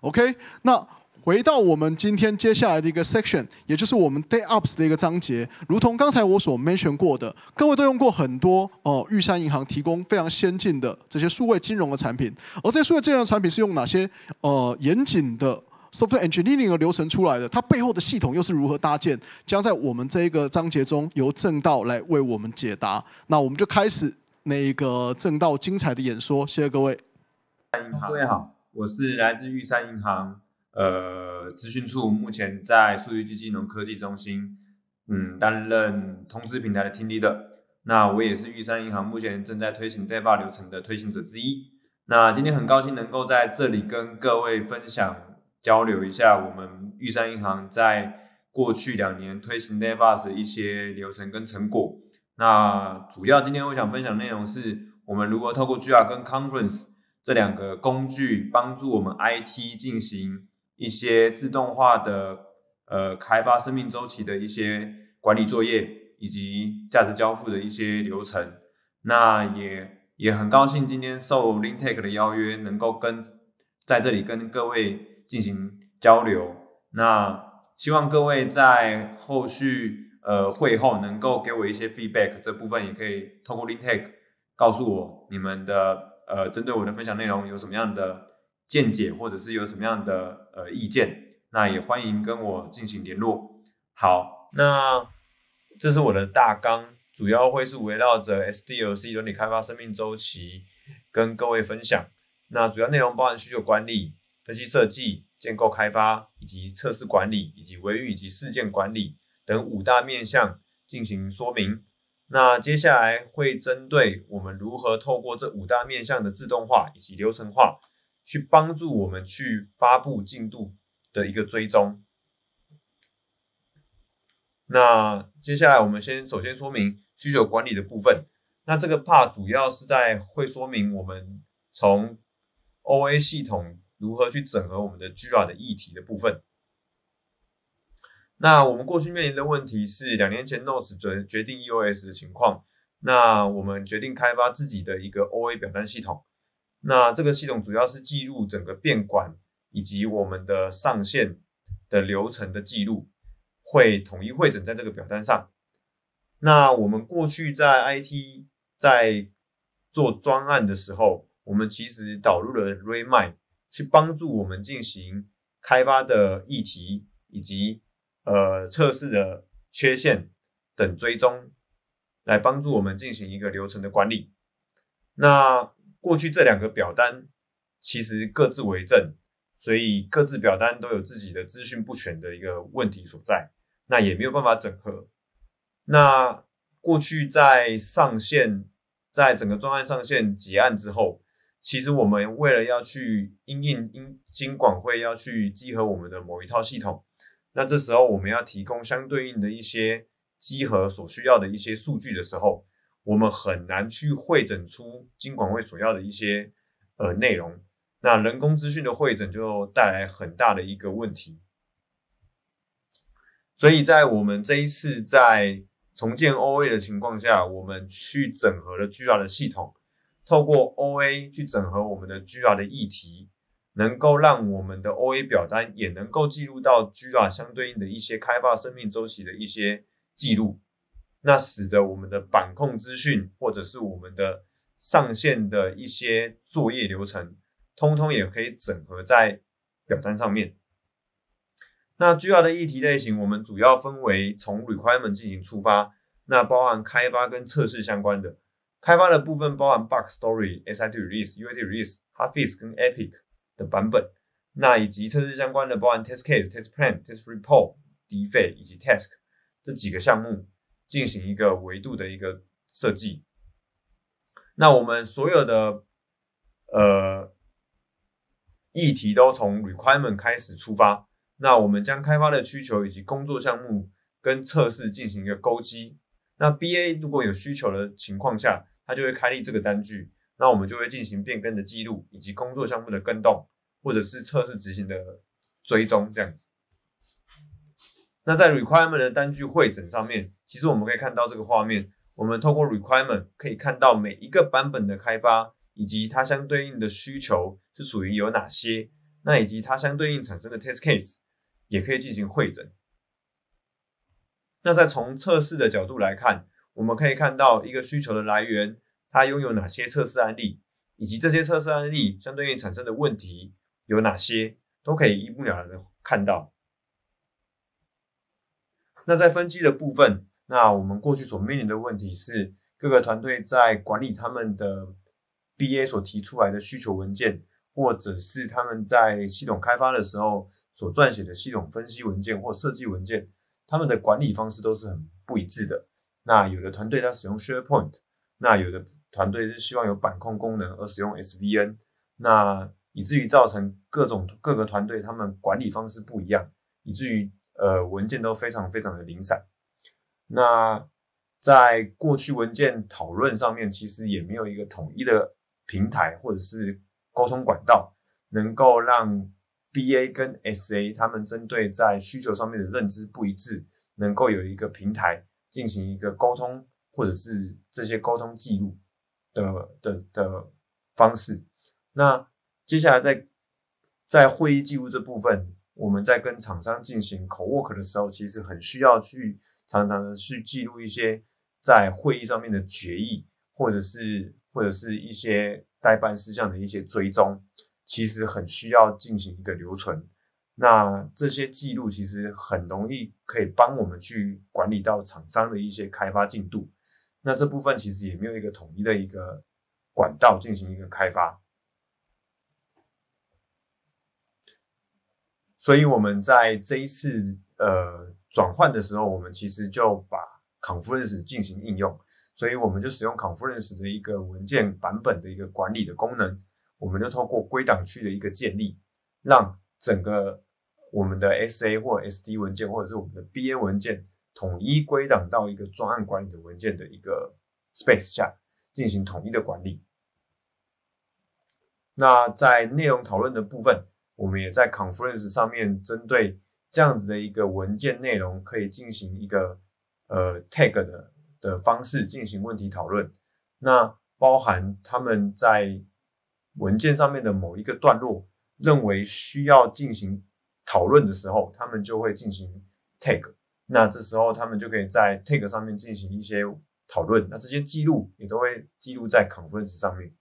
OK，那回到我们今天接下来的一个 section，也就是我们 Day Ups 的一个章节。如同刚才我所 mention 过的，各位都用过很多哦，玉山银行提供非常先进的这些数位金融的产品。而这些数位金融的产品是用哪些呃严谨的 software engineering 的流程出来的？它背后的系统又是如何搭建？将在我们这一个章节中由正道来为我们解答。那我们就开始那一个正道精彩的演说。谢谢各位。欢好，各位好。我是来自玉山银行，呃，资讯处目前在数据及金融科技中心，嗯，担任通知平台的听力的。那我也是玉山银行目前正在推行 Data 流程的推行者之一。那今天很高兴能够在这里跟各位分享交流一下我们玉山银行在过去两年推行 Data 的一些流程跟成果。那主要今天我想分享内容是我们如何透过 G R 跟 Conference。这两个工具帮助我们 IT 进行一些自动化的呃开发生命周期的一些管理作业，以及价值交付的一些流程。那也也很高兴今天受 l i n t e c h 的邀约，能够跟在这里跟各位进行交流。那希望各位在后续呃会后能够给我一些 feedback，这部分也可以通过 l i n t e c h 告诉我你们的。呃，针对我的分享内容有什么样的见解，或者是有什么样的呃意见，那也欢迎跟我进行联络。好，那这是我的大纲，主要会是围绕着 SDLC 伦理开发生命周期跟各位分享。那主要内容包含需求管理、分析设计、建构开发，以及测试管理，以及维育以及事件管理等五大面向进行说明。那接下来会针对我们如何透过这五大面向的自动化以及流程化，去帮助我们去发布进度的一个追踪。那接下来我们先首先说明需求管理的部分。那这个 part 主要是在会说明我们从 OA 系统如何去整合我们的 Jira 的议题的部分。那我们过去面临的问题是，两年前 n o note 决决定 EOS 的情况。那我们决定开发自己的一个 OA 表单系统。那这个系统主要是记录整个变管以及我们的上线的流程的记录，会统一汇总在这个表单上。那我们过去在 IT 在做专案的时候，我们其实导入了 r a y m i n d 去帮助我们进行开发的议题以及。呃，测试的缺陷等追踪，来帮助我们进行一个流程的管理。那过去这两个表单其实各自为政，所以各自表单都有自己的资讯不全的一个问题所在，那也没有办法整合。那过去在上线，在整个专案上线结案之后，其实我们为了要去应应应经管会要去集合我们的某一套系统。那这时候我们要提供相对应的一些稽核所需要的一些数据的时候，我们很难去会诊出金管会所要的一些呃内容。那人工资讯的会诊就带来很大的一个问题。所以在我们这一次在重建 OA 的情况下，我们去整合了 G2 的系统，透过 OA 去整合我们的 G2 的议题。能够让我们的 O A 表单也能够记录到 G R 相对应的一些开发生命周期的一些记录，那使得我们的版控资讯或者是我们的上线的一些作业流程，通通也可以整合在表单上面。那 G R 的议题类型，我们主要分为从 requirement 进行出发，那包含开发跟测试相关的开发的部分，包含 Bug Story、S I T Release、U A T Release、H A F F E S 跟 E P I C。的版本，那以及测试相关的，包含 test case、test plan、test report、f 费以及 task 这几个项目进行一个维度的一个设计。那我们所有的呃议题都从 requirement 开始出发。那我们将开发的需求以及工作项目跟测试进行一个勾机。那 B A 如果有需求的情况下，他就会开立这个单据。那我们就会进行变更的记录，以及工作项目的更动，或者是测试执行的追踪，这样子。那在 requirement 的单据会诊上面，其实我们可以看到这个画面。我们透过 requirement 可以看到每一个版本的开发，以及它相对应的需求是属于有哪些，那以及它相对应产生的 test case 也可以进行会诊。那在从测试的角度来看，我们可以看到一个需求的来源。它拥有哪些测试案例，以及这些测试案例相对应产生的问题有哪些，都可以一目了然的看到。那在分析的部分，那我们过去所面临的问题是，各个团队在管理他们的 BA 所提出来的需求文件，或者是他们在系统开发的时候所撰写的系统分析文件或设计文件，他们的管理方式都是很不一致的。那有的团队他使用 SharePoint，那有的团队是希望有板控功能而使用 SVN，那以至于造成各种各个团队他们管理方式不一样，以至于呃文件都非常非常的零散。那在过去文件讨论上面，其实也没有一个统一的平台或者是沟通管道，能够让 BA 跟 SA 他们针对在需求上面的认知不一致，能够有一个平台进行一个沟通或者是这些沟通记录。的的的方式，那接下来在在会议记录这部分，我们在跟厂商进行口 work 的时候，其实很需要去常常的去记录一些在会议上面的决议，或者是或者是一些代办事项的一些追踪，其实很需要进行一个留存。那这些记录其实很容易可以帮我们去管理到厂商的一些开发进度。那这部分其实也没有一个统一的一个管道进行一个开发，所以我们在这一次呃转换的时候，我们其实就把 Confluence 进行应用，所以我们就使用 Confluence 的一个文件版本的一个管理的功能，我们就透过归档区的一个建立，让整个我们的 S A 或 S D 文件或者是我们的 B A 文件。统一归档到一个专案管理的文件的一个 space 下进行统一的管理。那在内容讨论的部分，我们也在 conference 上面针对这样子的一个文件内容，可以进行一个呃 tag 的的方式进行问题讨论。那包含他们在文件上面的某一个段落，认为需要进行讨论的时候，他们就会进行 tag。那这时候，他们就可以在 Take 上面进行一些讨论，那这些记录也都会记录在 Conference 上面。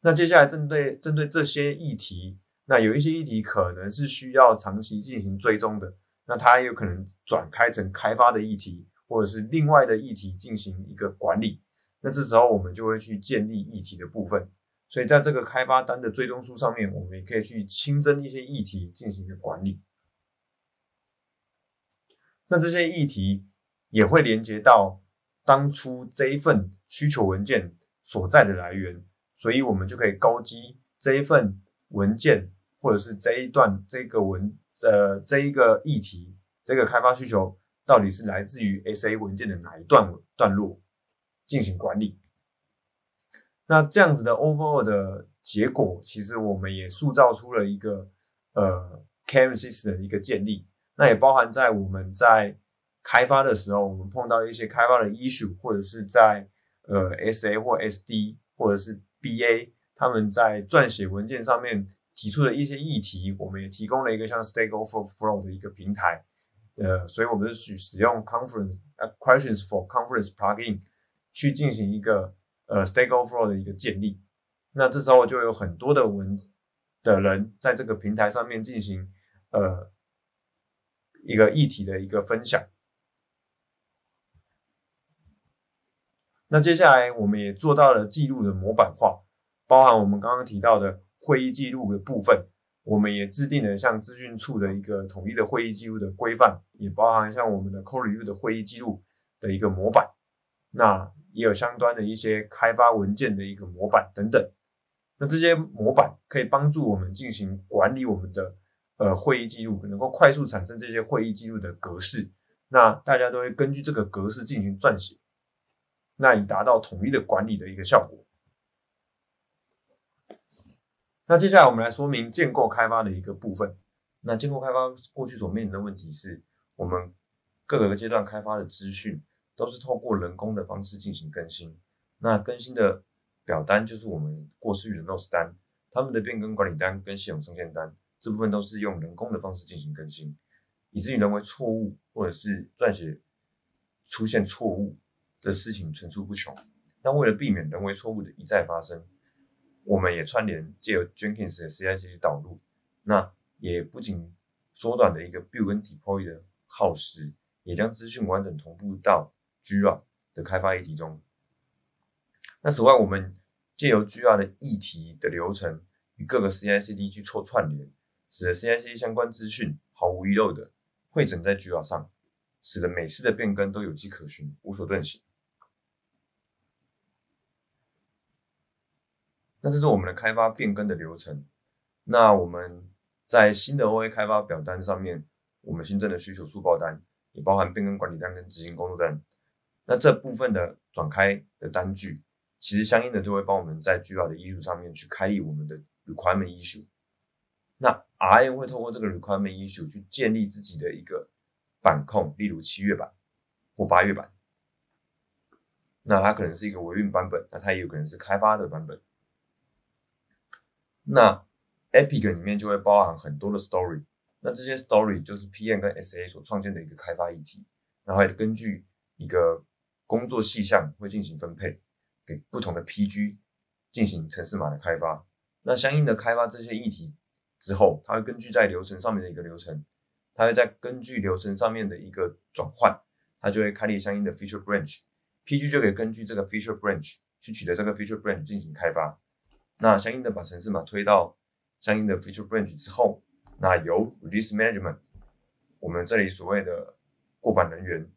那接下来针对针对这些议题，那有一些议题可能是需要长期进行追踪的，那它有可能转开成开发的议题，或者是另外的议题进行一个管理。那这时候我们就会去建立议题的部分，所以在这个开发单的追踪书上面，我们也可以去新增一些议题进行一个管理。那这些议题也会连接到当初这一份需求文件所在的来源，所以我们就可以高基这一份文件，或者是这一段这个文呃这一个议题，这个开发需求到底是来自于 S A 文件的哪一段段落进行管理。那这样子的 Over a l l 的结果，其实我们也塑造出了一个呃 Cam s y s 的一个建立。那也包含在我们在开发的时候，我们碰到一些开发的 issue，或者是在呃 SA 或 SD 或者是 BA 他们在撰写文件上面提出的一些议题，我们也提供了一个像 s t a k e o l e r Flow 的一个平台，呃，所以我们是使使用 Conference 呃、Questions for Conference Plugin 去进行一个呃 s t a k e o l e r Flow 的一个建立。那这时候就有很多的文的人在这个平台上面进行呃。一个议题的一个分享。那接下来我们也做到了记录的模板化，包含我们刚刚提到的会议记录的部分，我们也制定了像资讯处的一个统一的会议记录的规范，也包含像我们的 Core Review 的会议记录的一个模板，那也有相关的一些开发文件的一个模板等等。那这些模板可以帮助我们进行管理我们的。呃，会议记录能够快速产生这些会议记录的格式，那大家都会根据这个格式进行撰写，那以达到统一的管理的一个效果。那接下来我们来说明建构开发的一个部分。那建构开发过去所面临的问题是，我们各个阶段开发的资讯都是透过人工的方式进行更新，那更新的表单就是我们过失域的 notes 单，他们的变更管理单跟系统升线单。这部分都是用人工的方式进行更新，以至于人为错误或者是撰写出现错误的事情层出不穷。那为了避免人为错误的一再发生，我们也串联借由 Jenkins 的 CI/CD 导入，那也不仅缩短了一个 Build 跟 Deploy 的耗时，也将资讯完整同步到 g r a 的开发议题中。那此外，我们借由 g r a 的议题的流程与各个 CI/CD 去做串联。使得 CIC 相关资讯毫无遗漏的汇整在巨 r 上，使得每次的变更都有迹可循，无所遁形。那这是我们的开发变更的流程。那我们在新的 OA 开发表单上面，我们新增的需求速报单也包含变更管理单跟执行工作单。那这部分的转开的单据，其实相应的就会帮我们在巨 r 的基础上面去开立我们的 Requirement issue。那 R M 会通过这个 requirement issue 去建立自己的一个版控，例如七月版或八月版。那它可能是一个维运版本，那它也有可能是开发的版本。那 Epic 里面就会包含很多的 story，那这些 story 就是 P M 跟 S A 所创建的一个开发议题，然后根据一个工作细项会进行分配给不同的 P G 进行程式码的开发。那相应的开发这些议题。之后，它会根据在流程上面的一个流程，它会在根据流程上面的一个转换，它就会开立相应的 feature branch，PG 就可以根据这个 feature branch 去取得这个 feature branch 进行开发。那相应的把程式码推到相应的 feature branch 之后，那由 release management，我们这里所谓的过板人员，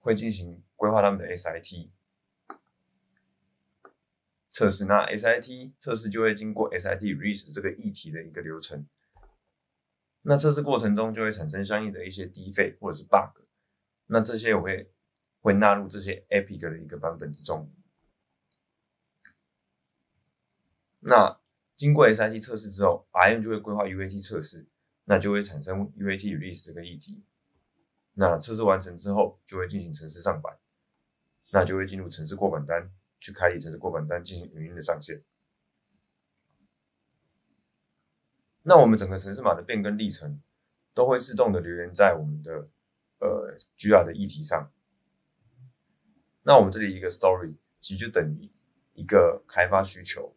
会进行规划他们的 SIT。测试那 S I T 测试就会经过 S I T release 这个议题的一个流程，那测试过程中就会产生相应的一些低费或者是 bug，那这些我会会纳入这些 epic 的一个版本之中。那经过 S I T 测试之后，I N 就会规划 U A T 测试，那就会产生 U A T release 这个议题。那测试完成之后，就会进行城市上板，那就会进入城市过板单。去开立城市过板单进行语音的上线，那我们整个城市码的变更历程都会自动的留言在我们的呃 G R 的议题上。那我们这里一个 story 其实就等于一个开发需求，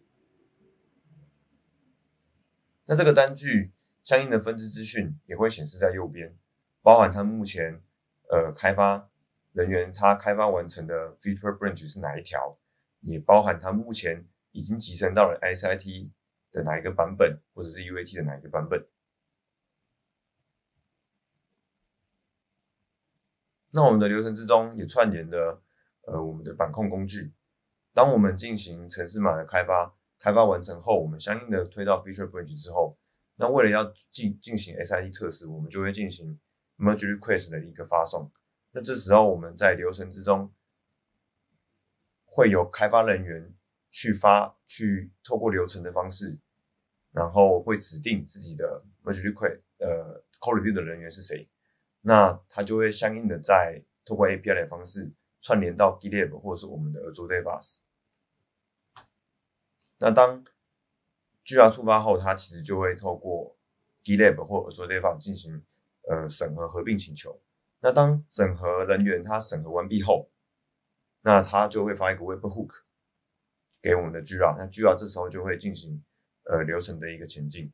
那这个单据相应的分支资讯也会显示在右边，包含他目前呃开发人员他开发完成的 feature branch 是哪一条。也包含它目前已经集成到了 SIT 的哪一个版本，或者是 UT a 的哪一个版本。那我们的流程之中也串联了，呃我们的板控工具。当我们进行程式码的开发，开发完成后，我们相应的推到 Feature Branch 之后，那为了要进进行 SIT 测试，我们就会进行 m e r g e Request 的一个发送。那这时候我们在流程之中。会由开发人员去发，去透过流程的方式，然后会指定自己的 merge request，呃，code review 的人员是谁，那他就会相应的在透过 API 的方式串联到 g i t l a b 或者是我们的 Azure DevOps。那当 g r 触发后，它其实就会透过 g i t l a b 或者 Azure DevOps 进行呃审核合并请求。那当审核人员他审核完毕后，那他就会发一个 webhook 给我们的 G R，那 G R 这时候就会进行呃流程的一个前进。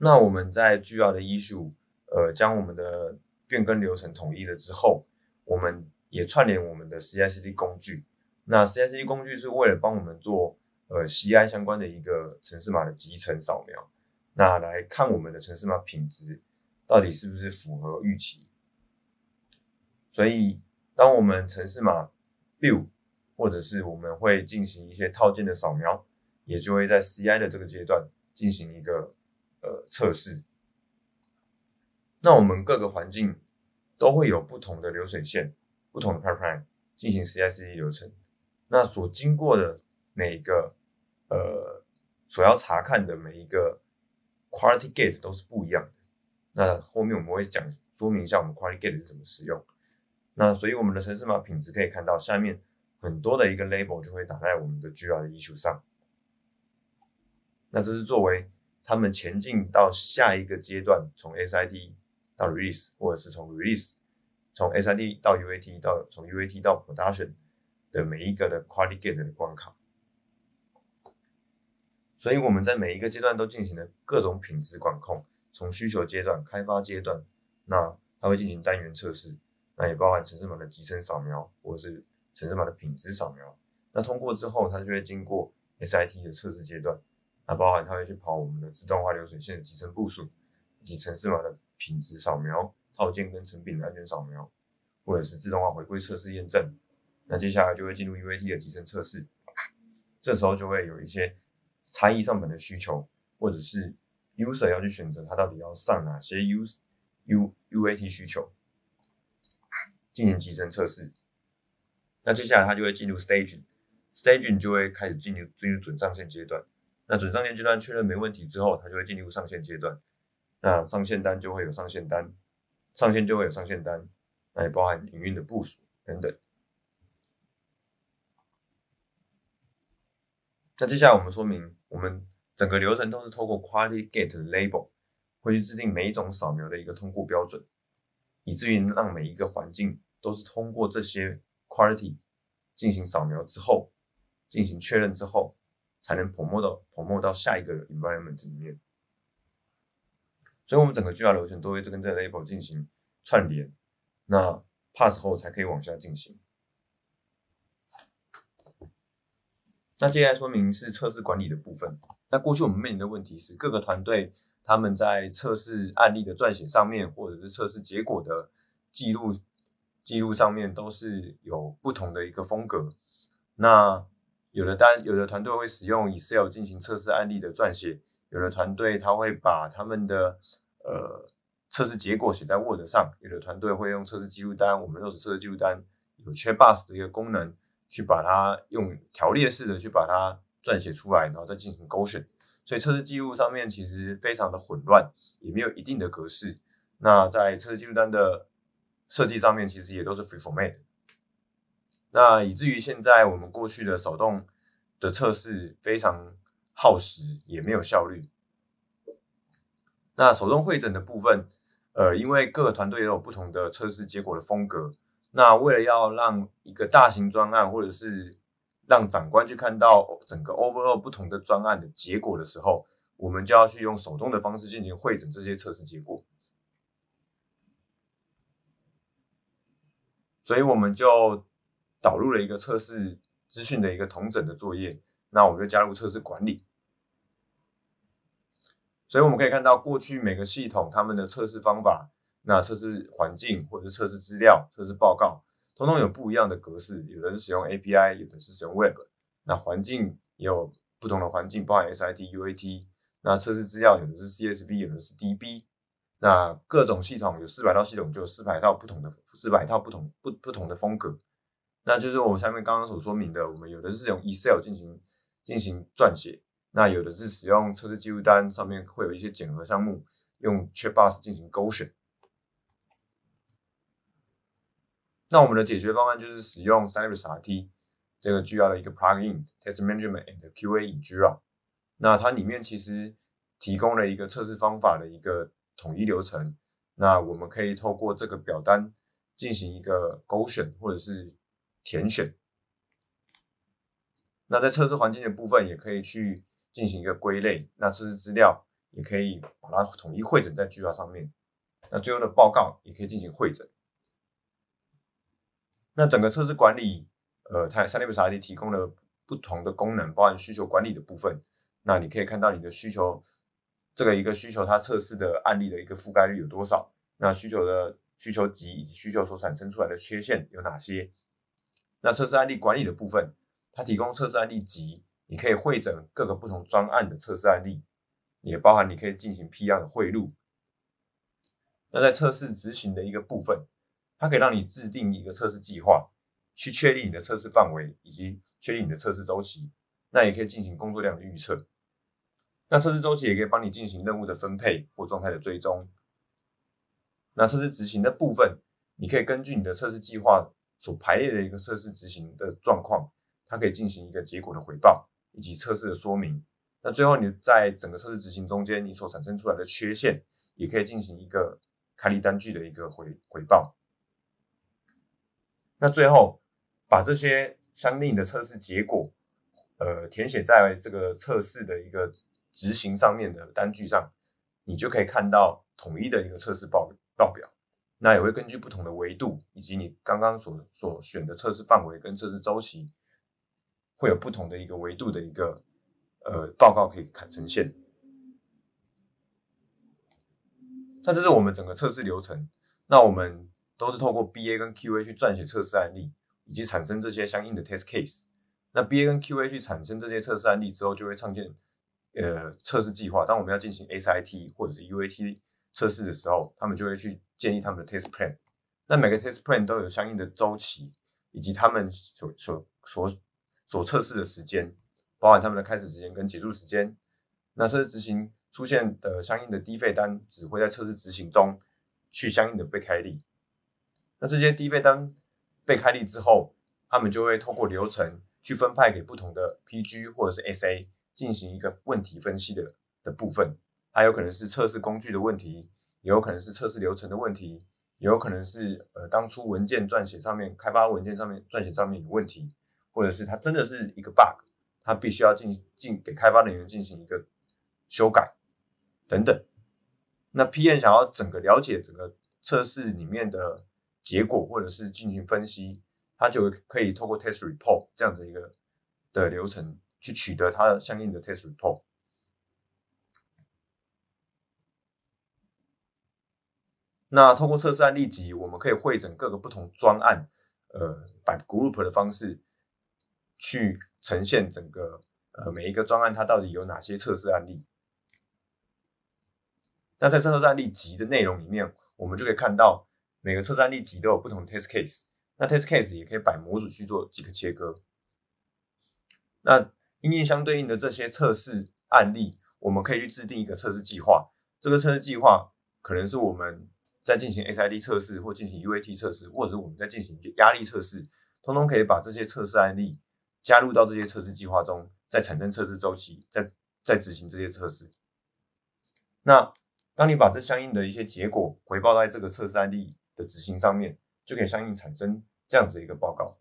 那我们在 G R 的一 u e 呃将我们的变更流程统一了之后，我们也串联我们的 C I C D 工具。那 C I C D 工具是为了帮我们做呃 C I 相关的一个城市码的集成扫描，那来看我们的城市码品质。到底是不是符合预期？所以，当我们城市码 build，或者是我们会进行一些套件的扫描，也就会在 CI 的这个阶段进行一个呃测试。那我们各个环境都会有不同的流水线，不同的 pipeline 进行 CI/CD 流程，那所经过的每一个呃，所要查看的每一个 quality gate 都是不一样的。那后面我们会讲说明一下我们 quality gate 是怎么使用。那所以我们的城市码品质可以看到，下面很多的一个 label 就会打在我们的 g r 的 issue 上。那这是作为他们前进到下一个阶段，从 SIT 到 release，或者是从 release，从 SIT 到 UAT，到从 UAT 到 production 的每一个的 quality gate 的关卡。所以我们在每一个阶段都进行了各种品质管控。从需求阶段、开发阶段，那它会进行单元测试，那也包含城市码的集成扫描，或者是城市码的品质扫描。那通过之后，它就会经过 SIT 的测试阶段，那包含它会去跑我们的自动化流水线的集成部署，以及城市码的品质扫描套件跟成品的安全扫描，或者是自动化回归测试验证。那接下来就会进入 UAT 的集成测试，这时候就会有一些差异上本的需求，或者是。user 要去选择他到底要上哪些 us u uat 需求，进行集成测试。那接下来他就会进入 s t a g i n g s t a g i n g 就会开始进入进入准上线阶段。那准上线阶段确认没问题之后，他就会进入上线阶段。那上线单就会有上线单，上线就会有上线单，那也包含营运的部署等等。那接下来我们说明我们。整个流程都是通过 quality gate label，会去制定每一种扫描的一个通过标准，以至于让每一个环境都是通过这些 quality 进行扫描之后，进行确认之后，才能 promote 到 promote 到下一个 environment 里面。所以，我们整个巨大流程都会跟这 label 进行串联，那 pass 后才可以往下进行。那接下来说明是测试管理的部分。那过去我们面临的问题是，各个团队他们在测试案例的撰写上面，或者是测试结果的记录记录上面，都是有不同的一个风格。那有的单有的团队会使用 Excel 进行测试案例的撰写，有的团队他会把他们的呃测试结果写在 Word 上，有的团队会用测试记录单，我们都是测试记录单有 CheckBus 的一个功能，去把它用条列式的去把它。撰写出来，然后再进行勾选，所以测试记录上面其实非常的混乱，也没有一定的格式。那在测试记录单的设计上面，其实也都是非 format。那以至于现在我们过去的手动的测试非常耗时，也没有效率。那手动会诊的部分，呃，因为各个团队也有不同的测试结果的风格。那为了要让一个大型专案或者是让长官去看到整个 overall 不同的专案的结果的时候，我们就要去用手动的方式进行会诊这些测试结果，所以我们就导入了一个测试资讯的一个同整的作业。那我们就加入测试管理，所以我们可以看到过去每个系统他们的测试方法、那测试环境或者是测试资料、测试报告。通通有不一样的格式，有的是使用 API，有的是使用 Web。那环境也有不同的环境，包含 SIT、UAT。那测试资料有的是 CSV，有的是 DB。那各种系统有四百套系统，就有四百套不同的四百套不同不不同的风格。那就是我们上面刚刚所说明的，我们有的是用 Excel 进行进行撰写，那有的是使用测试记录单，上面会有一些检核项目，用 Checkbox 进行勾选。那我们的解决方案就是使用 Cypress T 这个 G R 的一个 plugin test management and Q A in G R。那它里面其实提供了一个测试方法的一个统一流程。那我们可以透过这个表单进行一个勾选或者是填选。那在测试环境的部分也可以去进行一个归类。那测试资料也可以把它统一汇整在 G R 上面。那最后的报告也可以进行会诊。那整个测试管理，呃，它三 D n i t 提供了不同的功能，包含需求管理的部分。那你可以看到你的需求，这个一个需求它测试的案例的一个覆盖率有多少？那需求的需求集以及需求所产生出来的缺陷有哪些？那测试案例管理的部分，它提供测试案例集，你可以会诊各个不同专案的测试案例，也包含你可以进行 P R 的汇入。那在测试执行的一个部分。它可以让你制定一个测试计划，去确定你的测试范围以及确定你的测试周期。那也可以进行工作量的预测。那测试周期也可以帮你进行任务的分配或状态的追踪。那测试执行的部分，你可以根据你的测试计划所排列的一个测试执行的状况，它可以进行一个结果的回报以及测试的说明。那最后你在整个测试执行中间你所产生出来的缺陷，也可以进行一个开立单据的一个回回报。那最后把这些相应的测试结果，呃，填写在这个测试的一个执行上面的单据上，你就可以看到统一的一个测试报报表。那也会根据不同的维度，以及你刚刚所所选的测试范围跟测试周期，会有不同的一个维度的一个呃报告可以看呈现。那这是我们整个测试流程。那我们。都是透过 B A 跟 Q A 去撰写测试案例，以及产生这些相应的 test case。那 B A 跟 Q A 去产生这些测试案例之后，就会创建呃测试计划。当我们要进行 S I T 或者是 U A T 测试的时候，他们就会去建立他们的 test plan。那每个 test plan 都有相应的周期，以及他们所所所所测试的时间，包含他们的开始时间跟结束时间。那测试执行出现的相应的低费单，只会在测试执行中去相应的被开立。那这些低费单被开立之后，他们就会透过流程去分派给不同的 PG 或者是 SA 进行一个问题分析的的部分，还有可能是测试工具的问题，也有可能是测试流程的问题，也有可能是呃当初文件撰写上面、开发文件上面撰写上面有问题，或者是它真的是一个 bug，它必须要进进给开发人员进行一个修改等等。那 PN 想要整个了解整个测试里面的。结果或者是进行分析，它就可以透过 test report 这样的一个的流程去取得它相应的 test report。那通过测试案例集，我们可以会诊各个不同专案，呃，把 group 的方式去呈现整个呃每一个专案它到底有哪些测试案例。那在测试案例集的内容里面，我们就可以看到。每个测试案例都有不同的 test case，那 test case 也可以摆模组去做几个切割。那因一相对应的这些测试案例，我们可以去制定一个测试计划。这个测试计划可能是我们在进行 S I D 测试，或进行 U A T 测试，或者是我们在进行压力测试，通通可以把这些测试案例加入到这些测试计划中，再产生测试周期，再再执行这些测试。那当你把这相应的一些结果回报在这个测试案例。的执行上面，就可以相应产生这样子一个报告。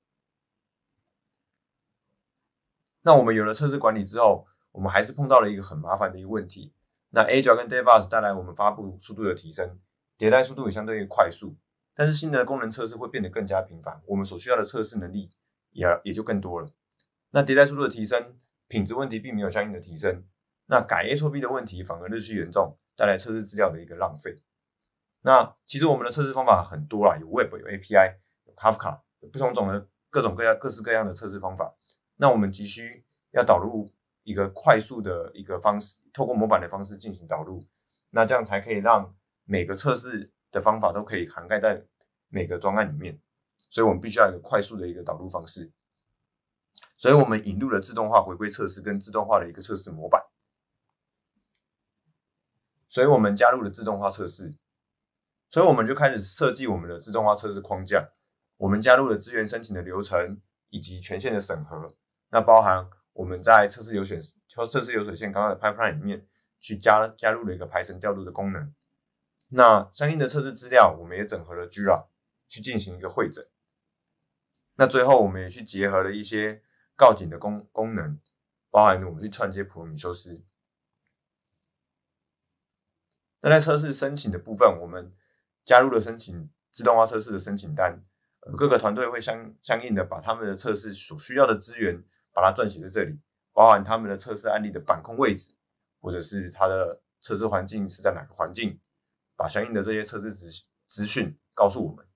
那我们有了测试管理之后，我们还是碰到了一个很麻烦的一个问题。那 Agile 跟 DevOps 带来我们发布速度的提升，迭代速度也相对于快速，但是新的功能测试会变得更加频繁，我们所需要的测试能力也也就更多了。那迭代速度的提升，品质问题并没有相应的提升，那改 A 错 B 的问题反而日趋严重，带来测试资料的一个浪费。那其实我们的测试方法很多啦，有 Web，有 API，有 Kafka，不同种的各种各样、各式各样的测试方法。那我们急需要导入一个快速的一个方式，透过模板的方式进行导入。那这样才可以让每个测试的方法都可以涵盖在每个专案里面。所以我们必须要一个快速的一个导入方式。所以我们引入了自动化回归测试跟自动化的一个测试模板。所以我们加入了自动化测试。所以，我们就开始设计我们的自动化测试框架。我们加入了资源申请的流程以及权限的审核。那包含我们在测试流水、测试流水线刚刚的 pipeline 里面去加加入了一个排程调度的功能。那相应的测试资料，我们也整合了 G R A 去进行一个会诊，那最后，我们也去结合了一些告警的功功能，包含我们去串接普罗米修斯。那在测试申请的部分，我们。加入了申请自动化测试的申请单，各个团队会相相应的把他们的测试所需要的资源，把它撰写在这里，包含他们的测试案例的板控位置，或者是他的测试环境是在哪个环境，把相应的这些测试资资讯告诉我们。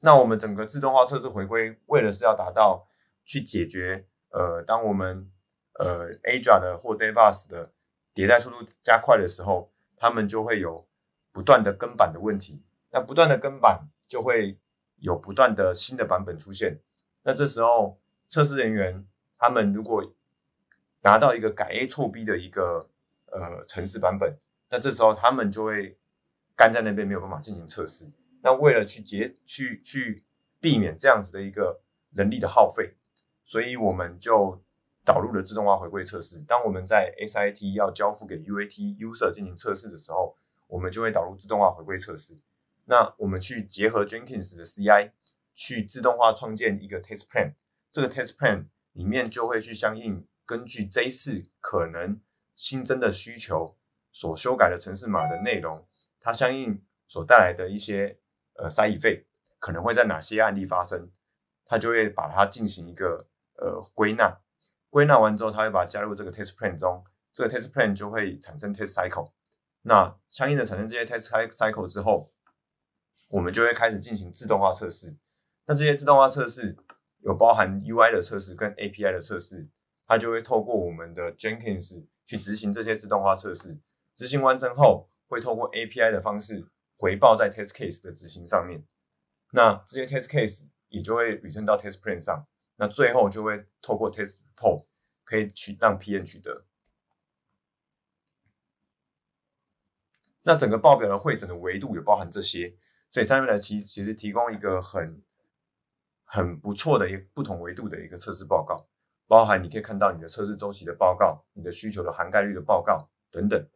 那我们整个自动化测试回归，为了是要达到去解决，呃，当我们呃 A 架的或 DevOps 的迭代速度加快的时候。他们就会有不断的更版的问题，那不断的更版就会有不断的新的版本出现，那这时候测试人员他们如果拿到一个改 A 错 B 的一个呃城市版本，那这时候他们就会干在那边没有办法进行测试。那为了去节去去避免这样子的一个人力的耗费，所以我们就。导入了自动化回归测试。当我们在 SIT 要交付给 UAT User 进行测试的时候，我们就会导入自动化回归测试。那我们去结合 Jenkins 的 CI，去自动化创建一个 Test Plan。这个 Test Plan 里面就会去相应根据 J 四可能新增的需求所修改的城市码的内容，它相应所带来的一些呃 Side f f e c 可能会在哪些案例发生，它就会把它进行一个呃归纳。归纳完之后，它会把它加入这个 test plan 中，这个 test plan 就会产生 test cycle。那相应的产生这些 test cycle 之后，我们就会开始进行自动化测试。那这些自动化测试有包含 UI 的测试跟 API 的测试，它就会透过我们的 Jenkins 去执行这些自动化测试。执行完成后，会透过 API 的方式回报在 test case 的执行上面。那这些 test case 也就会 return 到 test plan 上。那最后就会透过 test p o l l 可以取让 p n 取得。那整个报表的会诊的维度也包含这些，所以上面呢，其其实提供一个很很不错的、一不同维度的一个测试报告，包含你可以看到你的测试周期的报告、你的需求的涵盖率的报告等等。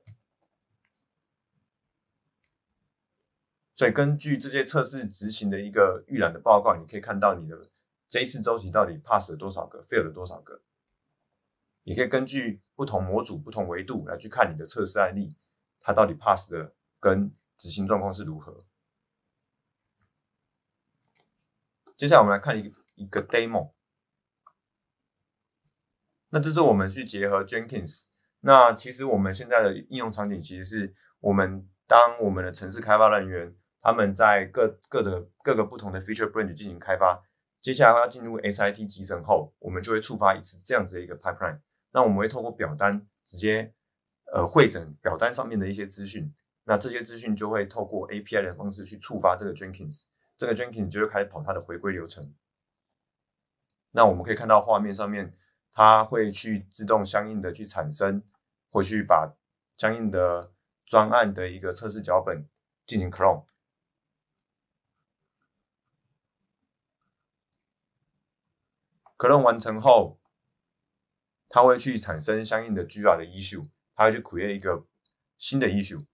所以根据这些测试执行的一个预览的报告，你可以看到你的。这一次周期到底 pass 了多少个，fail 了多少个？你可以根据不同模组、不同维度来去看你的测试案例，它到底 pass 的跟执行状况是如何。接下来我们来看一一个 demo。那这是我们去结合 Jenkins。那其实我们现在的应用场景，其实是我们当我们的城市开发人员，他们在各各的各个不同的 feature branch 进行开发。接下来要进入 S I T 集成后，我们就会触发一次这样子的一个 pipeline。那我们会透过表单直接呃会诊表单上面的一些资讯，那这些资讯就会透过 A P I 的方式去触发这个 Jenkins，这个 Jenkins 就会开始跑它的回归流程。那我们可以看到画面上面，它会去自动相应的去产生，或去把相应的专案的一个测试脚本进行 clone。可能完成后，它会去产生相应的 g r 的 issue，它会去 create 一个新的 issue。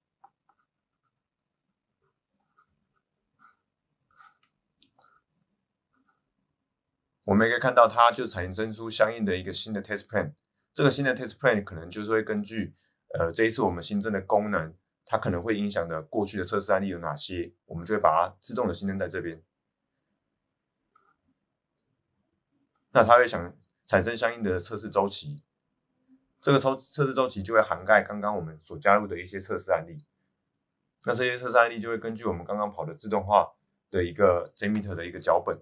我们也可以看到，它就产生出相应的一个新的 test plan。这个新的 test plan 可能就是会根据，呃，这一次我们新增的功能，它可能会影响的过去的测试案例有哪些，我们就会把它自动的新增在这边。那他会想产生相应的测试周期，这个测测试周期就会涵盖刚刚我们所加入的一些测试案例。那这些测试案例就会根据我们刚刚跑的自动化的一个 JMeter 的一个脚本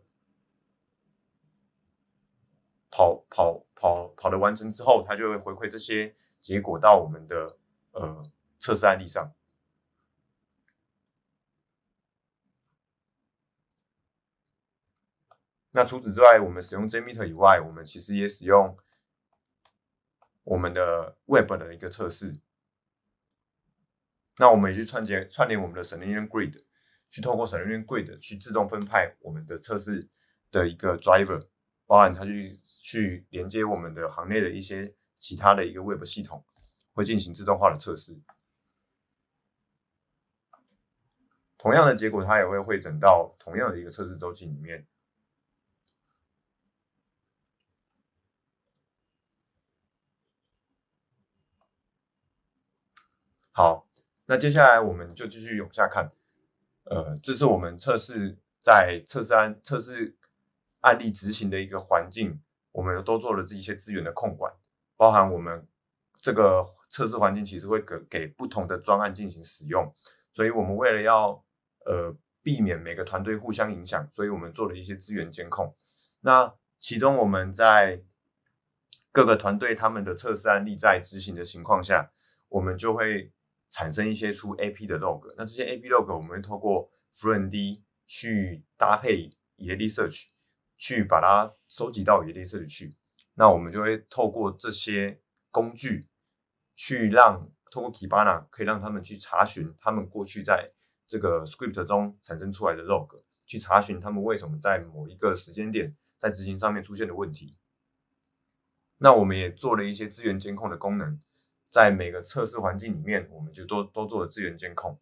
跑跑跑跑的完成之后，它就会回馈这些结果到我们的呃测试案例上。那除此之外，我们使用 JMeter 以外，我们其实也使用我们的 Web 的一个测试。那我们也去串接串联我们的 Selenium Grid，去透过 Selenium Grid 去自动分派我们的测试的一个 Driver，包含它去去连接我们的行内的一些其他的一个 Web 系统，会进行自动化的测试。同样的结果，它也会汇整到同样的一个测试周期里面。好，那接下来我们就继续往下看。呃，这是我们测试在测试测试案例执行的一个环境，我们都做了这一些资源的控管，包含我们这个测试环境其实会给给不同的专案进行使用，所以我们为了要呃避免每个团队互相影响，所以我们做了一些资源监控。那其中我们在各个团队他们的测试案例在执行的情况下，我们就会。产生一些出 A P 的 log，那这些 A P log 我们会透过 Frend 去搭配 ELK search 去把它收集到 e Search 去，那我们就会透过这些工具去让透过 Kibana 可以让他们去查询他们过去在这个 script 中产生出来的 log，去查询他们为什么在某一个时间点在执行上面出现的问题。那我们也做了一些资源监控的功能。在每个测试环境里面，我们就都都做了资源监控，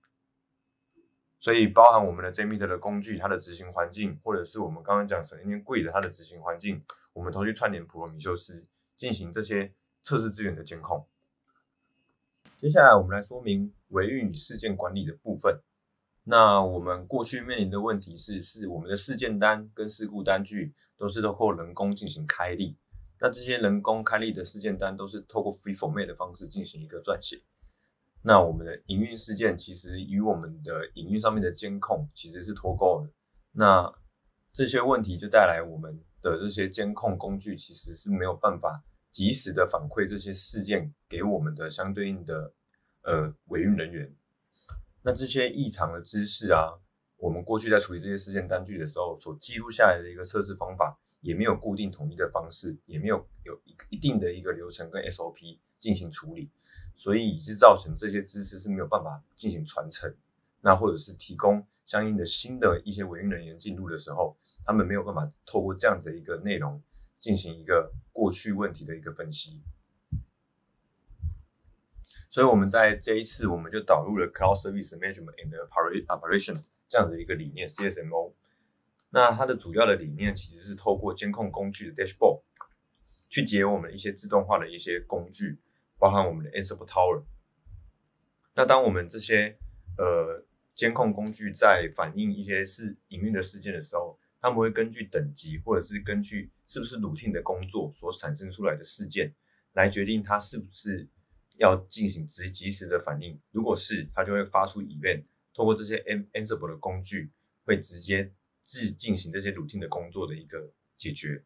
所以包含我们的 JMeter 的工具，它的执行环境，或者是我们刚刚讲闪电柜的它的执行环境，我们都去串联普罗米修斯进行这些测试资源的监控。接下来我们来说明维运与事件管理的部分。那我们过去面临的问题是，是我们的事件单跟事故单据都是透过人工进行开立。那这些人工开立的事件单都是透过 Freeform 的方式进行一个撰写。那我们的营运事件其实与我们的营运上面的监控其实是脱钩的。那这些问题就带来我们的这些监控工具其实是没有办法及时的反馈这些事件给我们的相对应的呃维运人员。那这些异常的知识啊，我们过去在处理这些事件单据的时候所记录下来的一个测试方法。也没有固定统一的方式，也没有有一一定的一个流程跟 SOP 进行处理，所以以致造成这些知识是没有办法进行传承，那或者是提供相应的新的一些维运人员进入的时候，他们没有办法透过这样的一个内容进行一个过去问题的一个分析，所以我们在这一次我们就导入了 Cloud Service Management and Operation 这样的一个理念 CSMO。那它的主要的理念其实是透过监控工具的 dashboard 去解我们一些自动化的一些工具，包含我们的 Ansible Tower。那当我们这些呃监控工具在反映一些事隐运的事件的时候，他们会根据等级或者是根据是不是 routine 的工作所产生出来的事件，来决定它是不是要进行及及时的反应。如果是，它就会发出 event，透过这些 Ansible 的工具会直接。自进行这些 routine 的工作的一个解决，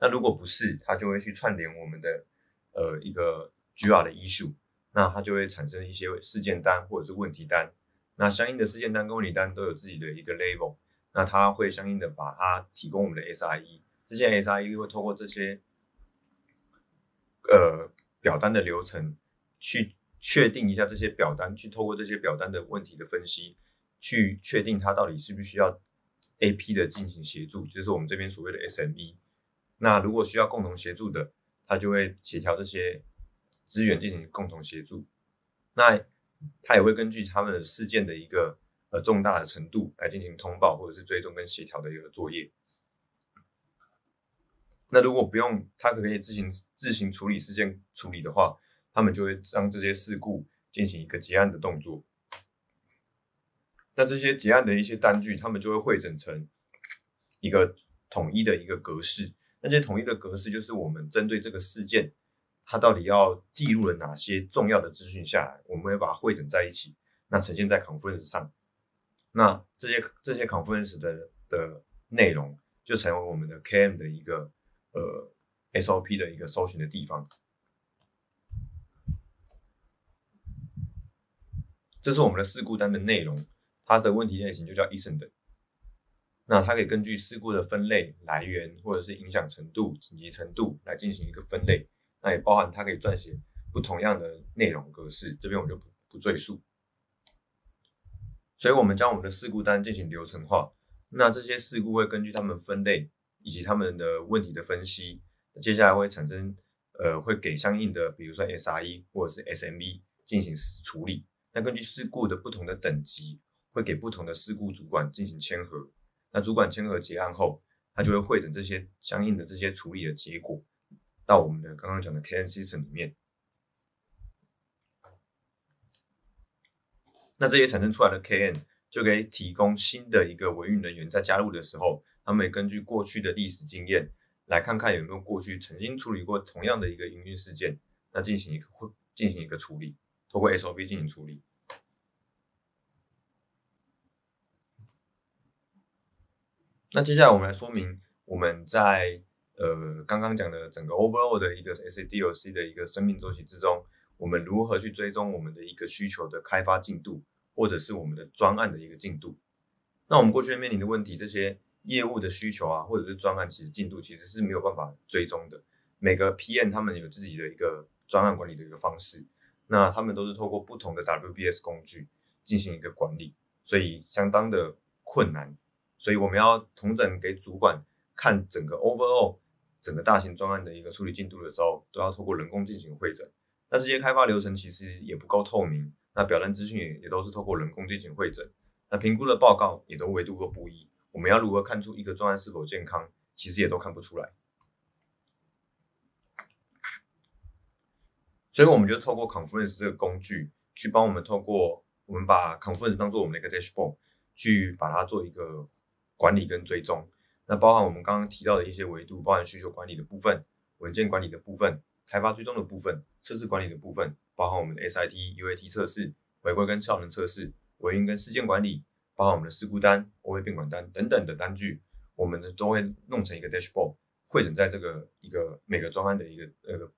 那如果不是，他就会去串联我们的呃一个 G R 的医术，那它就会产生一些事件单或者是问题单，那相应的事件单跟问题单都有自己的一个 l a b e l 那它会相应的把它提供我们的 S I E，这些 S I E 会透过这些呃表单的流程去确定一下这些表单，去透过这些表单的问题的分析，去确定它到底需不需要。A P 的进行协助，就是我们这边所谓的 S M E。那如果需要共同协助的，他就会协调这些资源进行共同协助。那他也会根据他们事件的一个呃重大的程度来进行通报或者是追踪跟协调的一个作业。那如果不用，他可可以自行自行处理事件处理的话，他们就会让这些事故进行一个结案的动作。那这些结案的一些单据，他们就会汇整成一个统一的一个格式。那些统一的格式，就是我们针对这个事件，它到底要记录了哪些重要的资讯下来，我们会把它汇整在一起，那呈现在 conference 上。那这些这些 conference 的的内容，就成为我们的 KM 的一个呃 SOP 的一个搜寻的地方。这是我们的事故单的内容。它的问题类型就叫 E n 的，那它可以根据事故的分类、来源或者是影响程度、紧急程度来进行一个分类。那也包含它可以撰写不同样的内容格式，这边我就不不赘述。所以我们将我们的事故单进行流程化，那这些事故会根据他们分类以及他们的问题的分析，接下来会产生呃会给相应的，比如说 SRE 或者是 SME 进行处理。那根据事故的不同的等级。会给不同的事故主管进行签合。那主管签合结案后，他就会汇总这些相应的这些处理的结果到我们的刚刚讲的 KN system 里面。那这些产生出来的 KN 就可以提供新的一个维运人员在加入的时候，他们也根据过去的历史经验来看看有没有过去曾经处理过同样的一个营运事件，那进行一个会进行一个处理，通过 SOP 进行处理。那接下来我们来说明，我们在呃刚刚讲的整个 overall 的一个 SADOC 的一个生命周期之中，我们如何去追踪我们的一个需求的开发进度，或者是我们的专案的一个进度。那我们过去面临的问题，这些业务的需求啊，或者是专案其实进度其实是没有办法追踪的。每个 PM 他们有自己的一个专案管理的一个方式，那他们都是透过不同的 WBS 工具进行一个管理，所以相当的困难。所以我们要同整给主管看整个 Overall 整个大型专案的一个处理进度的时候，都要透过人工进行会诊。那这些开发流程其实也不够透明，那表单资讯也也都是透过人工进行会诊。那评估的报告也都维度过不一。我们要如何看出一个专案是否健康，其实也都看不出来。所以我们就透过 Confluence 这个工具去帮我们透过我们把 Confluence 当做我们的一个 Dashboard 去把它做一个。管理跟追踪，那包含我们刚刚提到的一些维度，包含需求管理的部分、文件管理的部分、开发追踪的部分、测试管理的部分，包含我们的 SIT、UAT 测试、回归跟效能测试、维运跟事件管理，包含我们的事故单、OA 变管单等等的单据，我们都会弄成一个 dashboard，汇总在这个一个每个专案的一个呃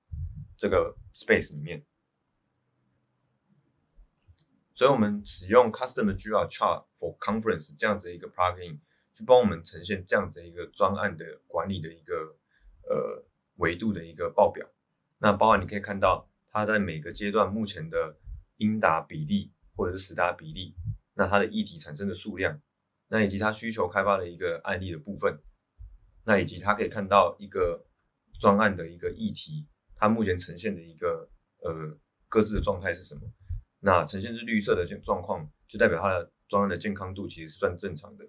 这个 space 里面。所以，我们使用 Custom G R Chart for Conference 这样子的一个 plugin。帮我们呈现这样子一个专案的管理的一个呃维度的一个报表，那包含你可以看到它在每个阶段目前的应答比例或者是实答比例，那它的议题产生的数量，那以及它需求开发的一个案例的部分，那以及它可以看到一个专案的一个议题，它目前呈现的一个呃各自的状态是什么？那呈现是绿色的状况，就代表它的专案的健康度其实是算正常的。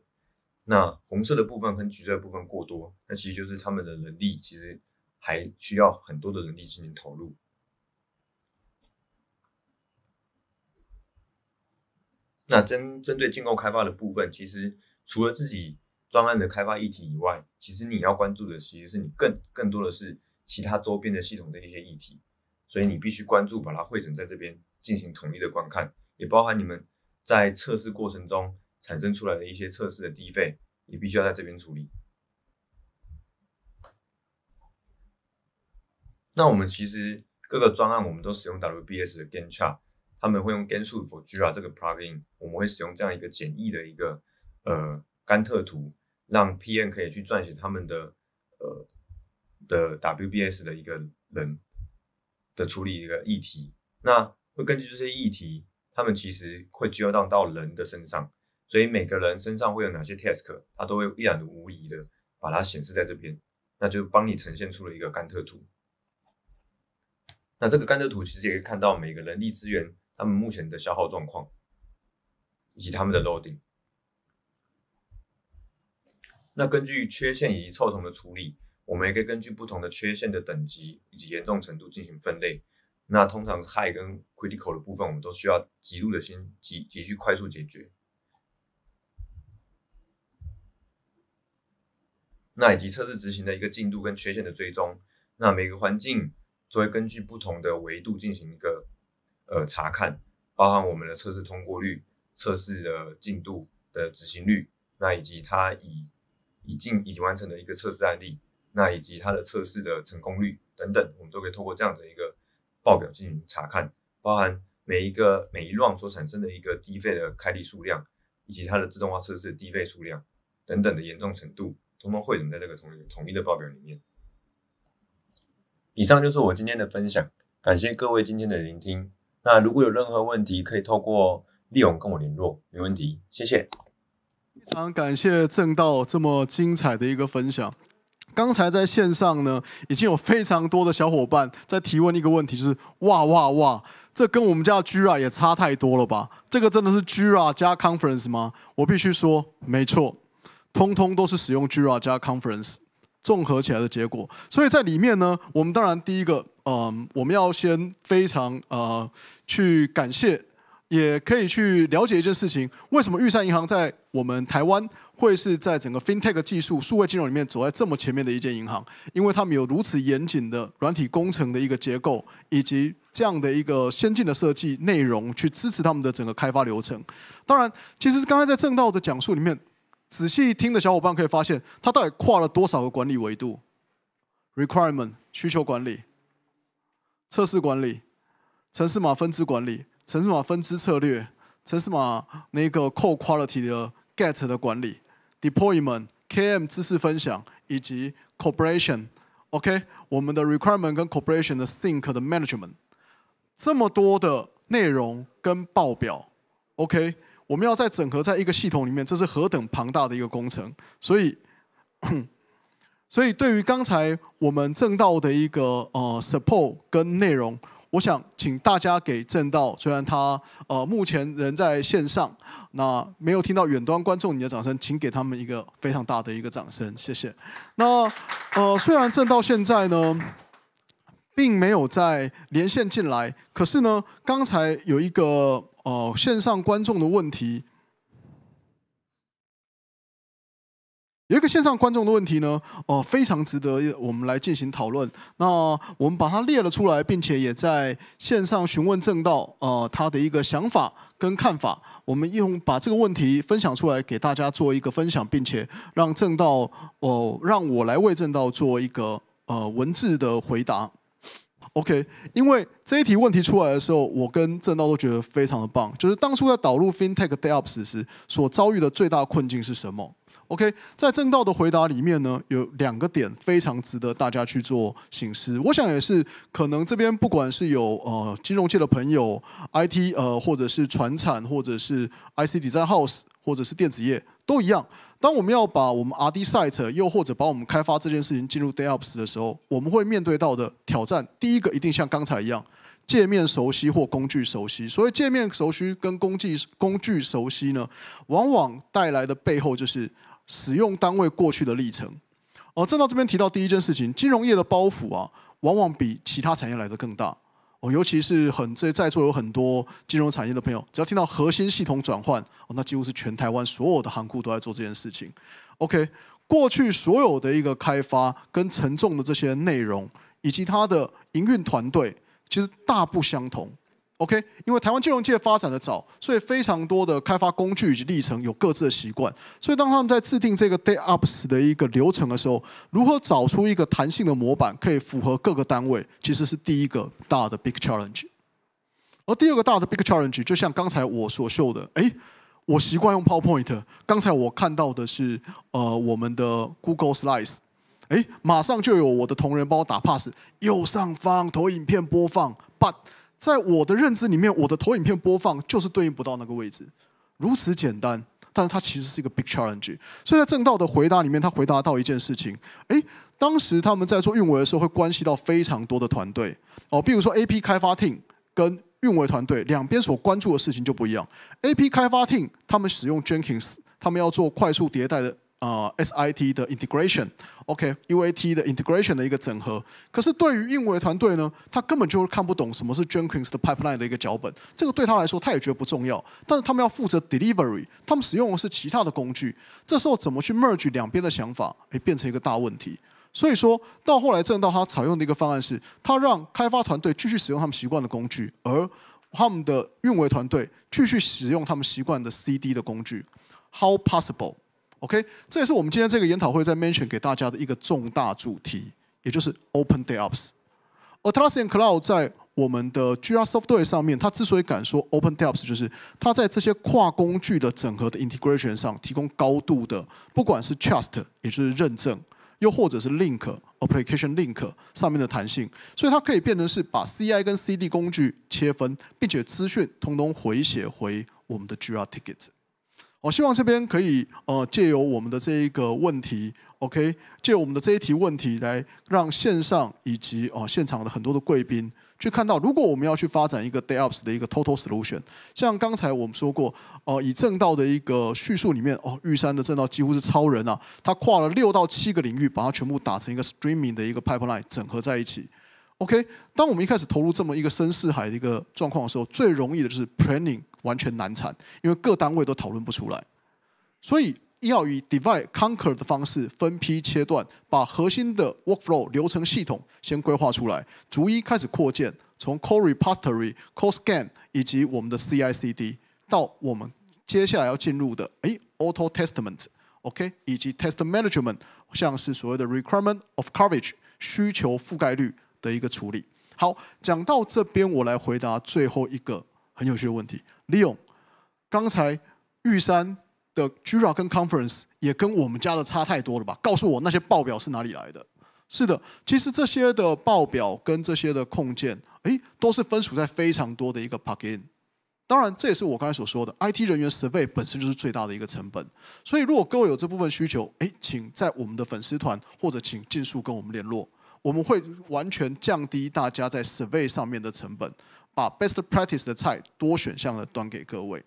那红色的部分跟橘色的部分过多，那其实就是他们的人力其实还需要很多的人力进行投入。那针针对建构开发的部分，其实除了自己专案的开发议题以外，其实你要关注的其实是你更更多的是其他周边的系统的一些议题，所以你必须关注把它汇总在这边进行统一的观看，也包含你们在测试过程中。产生出来的一些测试的低费，也必须要在这边处理。那我们其实各个专案，我们都使用 WBS 的 Chart，他们会用 g a n Suite for Gira 这个 Plugin，我们会使用这样一个简易的一个呃甘特图，让 PM 可以去撰写他们的呃的 WBS 的一个人的处理一个议题。那会根据这些议题，他们其实会聚焦到人的身上。所以每个人身上会有哪些 task，他都会一览无遗的把它显示在这边，那就帮你呈现出了一个甘特图。那这个甘特图其实也可以看到每个人力资源他们目前的消耗状况，以及他们的 loading。那根据缺陷以及臭虫的处理，我们也可以根据不同的缺陷的等级以及严重程度进行分类。那通常 high 跟 critical 的部分，我们都需要极度的心极急需快速解决。那以及测试执行的一个进度跟缺陷的追踪，那每个环境都会根据不同的维度进行一个呃查看，包含我们的测试通过率、测试的进度的执行率，那以及它已已进已经完成的一个测试案例，那以及它的测试的成功率等等，我们都可以通过这样的一个报表进行查看，包含每一个每一浪所产生的一个低费的开立数量，以及它的自动化测试低费数量等等的严重程度。通通汇总在这个统一统一的报表里面。以上就是我今天的分享，感谢各位今天的聆听。那如果有任何问题，可以透过立勇跟我联络，没问题。谢谢。非常感谢正道这么精彩的一个分享。刚才在线上呢，已经有非常多的小伙伴在提问一个问题，就是哇哇哇，这跟我们家 Gra 也差太多了吧？这个真的是 Gra 加 Conference 吗？我必须说，没错。通通都是使用 g i r a 加 c o n f e r e n c e 综合起来的结果，所以在里面呢，我们当然第一个，嗯，我们要先非常呃去感谢，也可以去了解一件事情，为什么御膳银行在我们台湾会是在整个 FinTech 技术数位金融里面走在这么前面的一间银行，因为他们有如此严谨的软体工程的一个结构，以及这样的一个先进的设计内容去支持他们的整个开发流程。当然，其实刚才在正道的讲述里面。仔细听的小伙伴可以发现，它到底跨了多少个管理维度？Requirement 需求管理、测试管理、城市码分支管理、城市码分支策略、城市码那个 Core Quality 的 Get 的管理、Deployment KM 知识分享以及 Corporation OK，我们的 Requirement 跟 Corporation 的 t h i n k 的 Management 这么多的内容跟报表，OK。我们要再整合在一个系统里面，这是何等庞大的一个工程！所以，所以对于刚才我们正道的一个呃 support 跟内容，我想请大家给正道，虽然他呃目前人在线上，那没有听到远端观众你的掌声，请给他们一个非常大的一个掌声，谢谢。那呃，虽然正道现在呢，并没有在连线进来，可是呢，刚才有一个。哦，线上观众的问题，有一个线上观众的问题呢，哦，非常值得我们来进行讨论。那我们把它列了出来，并且也在线上询问正道，呃，他的一个想法跟看法。我们用把这个问题分享出来给大家做一个分享，并且让正道，哦，让我来为正道做一个呃文字的回答。OK，因为这一题问题出来的时候，我跟郑道都觉得非常的棒。就是当初在导入 FinTech Day Up 时，所遭遇的最大困境是什么？OK，在正道的回答里面呢，有两个点非常值得大家去做醒思。我想也是可能这边不管是有呃金融界的朋友、IT 呃或者是船产，或者是 IC Design House，或者是电子业都一样。当我们要把我们 R&D site，又或者把我们开发这件事情进入 DevOps 的时候，我们会面对到的挑战，第一个一定像刚才一样，界面熟悉或工具熟悉。所以界面熟悉跟工具工具熟悉呢，往往带来的背后就是。使用单位过去的历程，哦，站到这边提到第一件事情，金融业的包袱啊，往往比其他产业来的更大。哦，尤其是很这在座有很多金融产业的朋友，只要听到核心系统转换，哦，那几乎是全台湾所有的行库都在做这件事情。OK，过去所有的一个开发跟沉重的这些内容，以及它的营运团队，其实大不相同。OK，因为台湾金融界发展的早，所以非常多的开发工具以及历程有各自的习惯。所以当他们在制定这个 Day Ups 的一个流程的时候，如何找出一个弹性的模板，可以符合各个单位，其实是第一个大的 Big Challenge。而第二个大的 Big Challenge，就像刚才我所秀的，哎，我习惯用 PowerPoint。刚才我看到的是，呃，我们的 Google s l i d e s 哎，马上就有我的同仁帮我打 Pass。右上方投影片播放，But。在我的认知里面，我的投影片播放就是对应不到那个位置，如此简单，但是它其实是一个 big challenge。所以在正道的回答里面，他回答到一件事情：，诶，当时他们在做运维的时候，会关系到非常多的团队哦，比如说 A P 开发 team 跟运维团队两边所关注的事情就不一样。A P 开发 team 他们使用 Jenkins，他们要做快速迭代的。呃 s i t 的 integration，OK，UAT 的 integration 的一个整合。可是对于运维团队呢，他根本就看不懂什么是 Jenkins 的 pipeline 的一个脚本，这个对他来说他也觉得不重要。但是他们要负责 delivery，他们使用的是其他的工具。这时候怎么去 merge 两边的想法，哎，变成一个大问题。所以说到后来，正道他采用的一个方案是，他让开发团队继续使用他们习惯的工具，而他们的运维团队继续使用他们习惯的 CD 的工具。How possible？OK，这也是我们今天这个研讨会在 mention 给大家的一个重大主题，也就是 Open DevOps。而 Atlassian Cloud 在我们的 g i r a Software 上面，它之所以敢说 Open DevOps，就是它在这些跨工具的整合的 integration 上提供高度的，不管是 Trust 也就是认证，又或者是 Link Application Link 上面的弹性，所以它可以变成是把 CI 跟 CD 工具切分，并且资讯通通回写回我们的 g i r a Ticket。我希望这边可以呃借由我们的这一个问题，OK，借我们的这一题问题来让线上以及哦现场的很多的贵宾去看到，如果我们要去发展一个 Day Ups 的一个 Total Solution，像刚才我们说过，哦以正道的一个叙述里面，哦玉山的正道几乎是超人啊，他跨了六到七个领域，把它全部打成一个 Streaming 的一个 Pipeline 整合在一起。OK，当我们一开始投入这么一个深似海的一个状况的时候，最容易的就是 planning 完全难产，因为各单位都讨论不出来。所以要以 divide conquer 的方式分批切断，把核心的 workflow 流程系统先规划出来，逐一开始扩建，从 c o r e repository、c o r e scan 以及我们的 CI/CD 到我们接下来要进入的诶 auto testment，OK，a 以及 test management，像是所谓的 requirement of coverage 需求覆盖率。的一个处理。好，讲到这边，我来回答最后一个很有趣的问题。利用刚才玉山的 Gura 跟 Conference 也跟我们家的差太多了吧？告诉我那些报表是哪里来的？是的，其实这些的报表跟这些的控件，哎，都是分属在非常多的一个 Plugin。当然，这也是我刚才所说的 IT 人员设备本身就是最大的一个成本。所以，如果各位有这部分需求，哎，请在我们的粉丝团或者请尽速跟我们联络。我们会完全降低大家在 survey 上面的成本，把 best practice 的菜多选项的端给各位。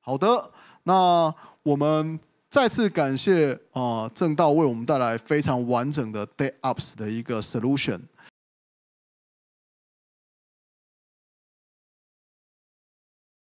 好的，那我们再次感谢啊正道为我们带来非常完整的 day ups 的一个 solution。